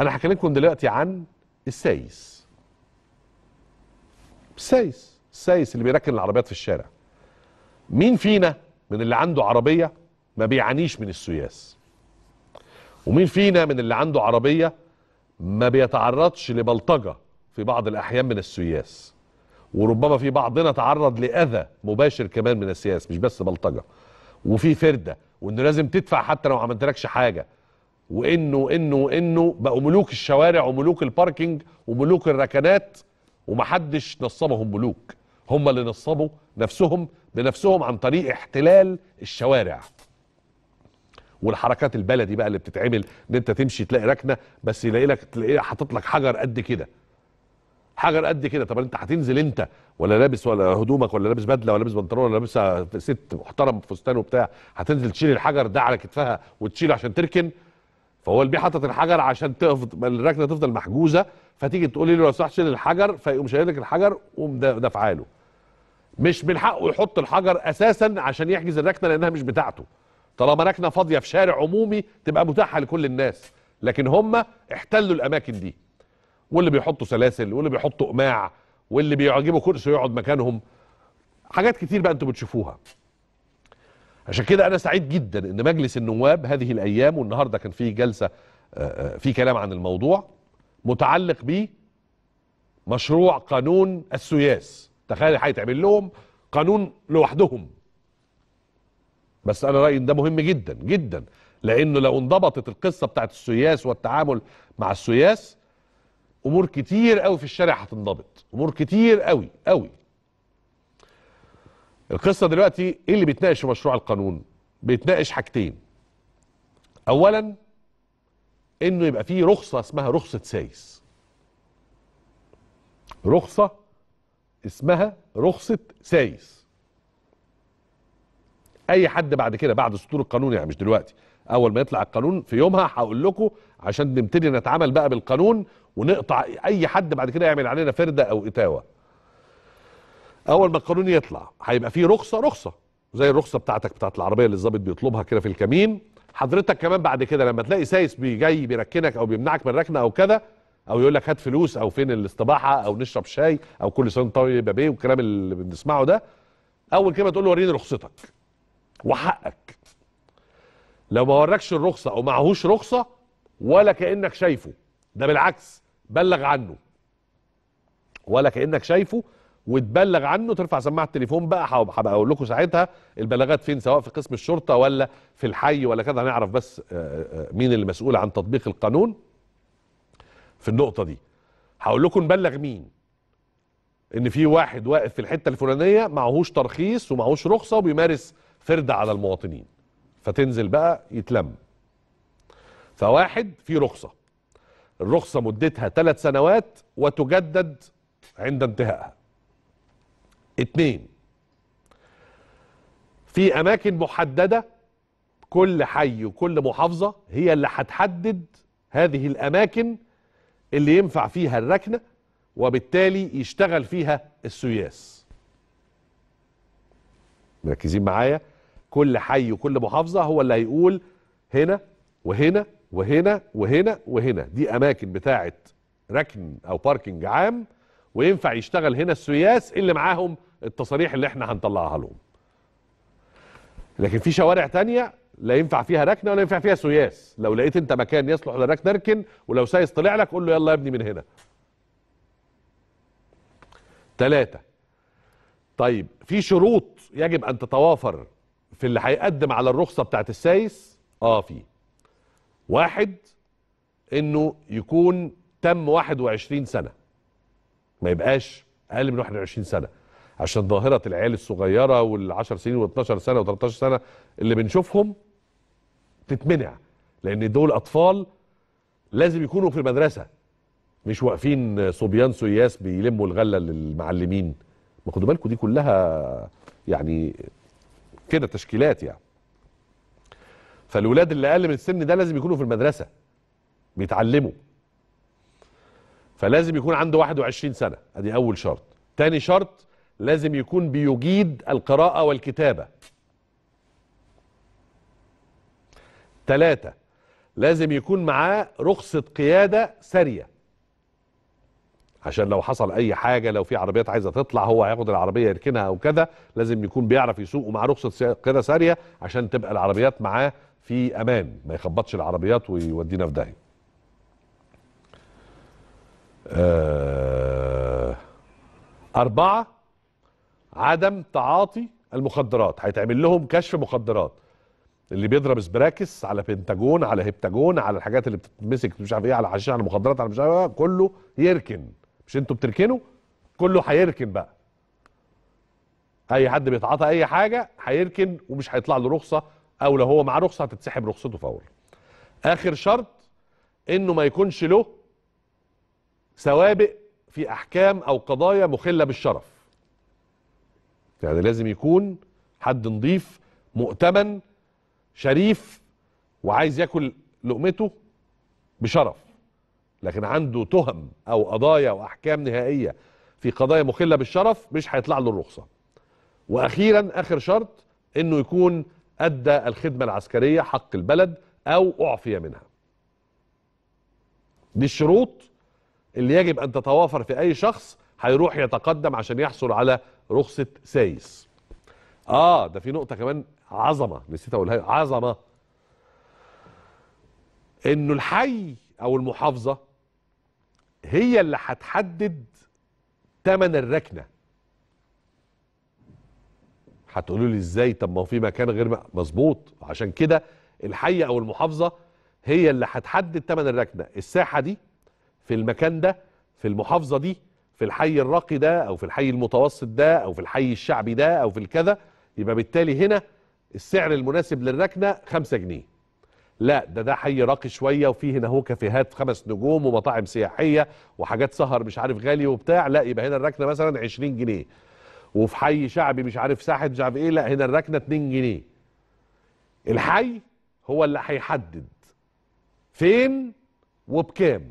انا هكلمكم دلوقتي عن السايس السايس السايس اللي بيركن العربيات في الشارع مين فينا من اللي عنده عربيه ما بيعانيش من السياس ومين فينا من اللي عنده عربيه ما بيتعرضش لبلطجه في بعض الاحيان من السياس وربما في بعضنا تعرض لاذى مباشر كمان من السياس مش بس بلطجه وفي فرده وانه لازم تدفع حتى لو ما عملتلكش حاجه وانه وانه وانه بقوا ملوك الشوارع وملوك الباركينج وملوك الركنات ومحدش نصبهم ملوك هم اللي نصبوا نفسهم بنفسهم عن طريق احتلال الشوارع والحركات البلدي بقى اللي بتتعمل ان انت تمشي تلاقي ركنه بس يلاقي لك تلاقيه حاطط لك حجر قد كده حجر قد كده طب انت هتنزل انت ولا لابس ولا هدومك ولا لابس بدله ولا لابس بنطلون ولا لابس ست محترم فستان وبتاع هتنزل تشيل الحجر ده على كتفها وتشيله عشان تركن فهو البيه حاطط الحجر عشان تفضل الركنه تفضل محجوزه فتيجي تقول له لو سمحت شيل الحجر فيقوم شايل لك الحجر وقوم له مش من حقه يحط الحجر اساسا عشان يحجز الركنه لانها مش بتاعته طالما ركنه فاضيه في شارع عمومي تبقى متاحه لكل الناس لكن هم احتلوا الاماكن دي واللي بيحطوا سلاسل واللي بيحطوا قماع واللي بيعجبوا كرسي يقعد مكانهم حاجات كتير بقى انتوا بتشوفوها عشان كده انا سعيد جدا ان مجلس النواب هذه الايام والنهارده كان فيه جلسه آه، آه، في كلام عن الموضوع متعلق ب مشروع قانون السياس تخيل هيتعمل لهم قانون لوحدهم بس انا رايي ان ده مهم جدا جدا لانه لو انضبطت القصه بتاعت السياس والتعامل مع السياس امور كتير قوي في الشارع هتنضبط امور كتير قوي قوي القصه دلوقتي ايه اللي بيتناقش في مشروع القانون بيتناقش حاجتين اولا انه يبقى فيه رخصه اسمها رخصه سايس رخصه اسمها رخصه سايس اي حد بعد كده بعد سطور القانون يعني مش دلوقتي اول ما يطلع القانون في يومها هقول لكم عشان نبتدي نتعامل بقى بالقانون ونقطع اي حد بعد كده يعمل علينا فرده او اتاوه اول ما القانون يطلع هيبقى فيه رخصه رخصه زي الرخصه بتاعتك بتاعت العربيه اللي الظابط بيطلبها كده في الكمين حضرتك كمان بعد كده لما تلاقي سايس بيجي جاي بيركنك او بيمنعك من الركنه او كده او يقول لك هات فلوس او فين الاستباحه او نشرب شاي او كل سنه طيب يا بيه والكلام اللي بنسمعه ده اول كلمه تقول له وريني رخصتك وحقك لو ما وراكش الرخصه او معهوش رخصه ولا كانك شايفه ده بالعكس بلغ عنه ولا كانك شايفه وتبلغ عنه ترفع سماعه التليفون بقى هبقى اقول لكم ساعتها البلاغات فين سواء في قسم الشرطه ولا في الحي ولا كده هنعرف بس آه، آه، مين اللي مسؤول عن تطبيق القانون في النقطه دي هقول لكم نبلغ مين ان في واحد واقف في الحته الفلانيه معهوش ترخيص ومعهوش رخصه وبيمارس فرد على المواطنين فتنزل بقى يتلم فواحد في رخصه الرخصه مدتها ثلاث سنوات وتجدد عند انتهائها اتنين في اماكن محددة كل حي وكل محافظة هي اللي هتحدد هذه الاماكن اللي ينفع فيها الركنة وبالتالي يشتغل فيها السياس مركزين معايا كل حي وكل محافظة هو اللي هيقول هنا وهنا وهنا وهنا وهنا دي اماكن بتاعه ركن او باركنج عام وينفع يشتغل هنا السياس اللي معاهم التصاريح اللي احنا هنطلعها لهم لكن في شوارع تانية لا ينفع فيها ركنه ولا ينفع فيها سياس لو لقيت انت مكان يصلح للركن اركن ولو سايس طلع لك قول له يلا يا ابني من هنا ثلاثة طيب في شروط يجب ان تتوافر في اللي هيقدم على الرخصه بتاعت السايس اه في واحد انه يكون تم 21 سنه ما يبقاش اقل من 21 سنه عشان ظاهره العيال الصغيره وال10 سنين و12 سنه و13 سنه اللي بنشوفهم تتمنع لان دول اطفال لازم يكونوا في المدرسه مش واقفين صبيان سياس بيلموا الغله للمعلمين ما خدوا بالكم دي كلها يعني كده تشكيلات يعني فالولاد اللي اقل من السن ده لازم يكونوا في المدرسه بيتعلموا فلازم يكون عنده 21 سنه ادي اول شرط تاني شرط لازم يكون بيجيد القراءة والكتابة ثلاثة لازم يكون معاه رخصة قيادة سارية عشان لو حصل اي حاجة لو في عربيات عايزة تطلع هو هياخد العربية يركنها او كذا لازم يكون بيعرف يسوق ومعاه رخصة قيادة سارية عشان تبقى العربيات معاه في امان ما يخبطش العربيات ويودينا في داهية آه، أربعة عدم تعاطي المخدرات هيتعمل لهم كشف مخدرات اللي بيضرب سبراكس على بنتاجون على هبتاجون على الحاجات اللي بتتمسك مش عارف ايه على حشيش على مخدرات على مش عارف ايه كله يركن مش انتوا بتركنوا كله هيركن بقى اي حد بيتعاطى اي حاجه هيركن ومش هيطلع له رخصه او لو هو معاه رخصه هتتسحب رخصته فورا اخر شرط انه ما يكونش له سوابق في احكام او قضايا مخله بالشرف يعني لازم يكون حد نضيف مؤتمن شريف وعايز ياكل لقمته بشرف لكن عنده تهم او قضايا واحكام نهائيه في قضايا مخله بالشرف مش هيطلع له الرخصه واخيرا اخر شرط انه يكون ادى الخدمه العسكريه حق البلد او اعفي منها دي الشروط اللي يجب ان تتوافر في اي شخص هيروح يتقدم عشان يحصل على رخصه سايس اه ده في نقطه كمان عظمه نسيت اقولها عظمه انه الحي او المحافظه هي اللي هتحدد تمن الركنه هتقولوا لي ازاي طب ما هو في مكان غير مظبوط عشان كده الحي او المحافظه هي اللي هتحدد تمن الركنه الساحه دي في المكان ده في المحافظه دي في الحي الراقي ده او في الحي المتوسط ده او في الحي الشعبي ده او في الكذا يبقى بالتالي هنا السعر المناسب للركنه 5 جنيه لا ده ده حي راقي شويه وفيه هنا هو كافيهات خمس نجوم ومطاعم سياحيه وحاجات سهر مش عارف غالي وبتاع لا يبقى هنا الركنه مثلا 20 جنيه وفي حي شعبي مش عارف ساحه مش عارف ايه لا هنا الركنه 2 جنيه الحي هو اللي هيحدد فين وبكام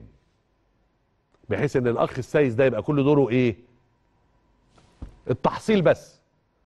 بحيث ان الاخ السايس ده يبقى كل دوره ايه التحصيل بس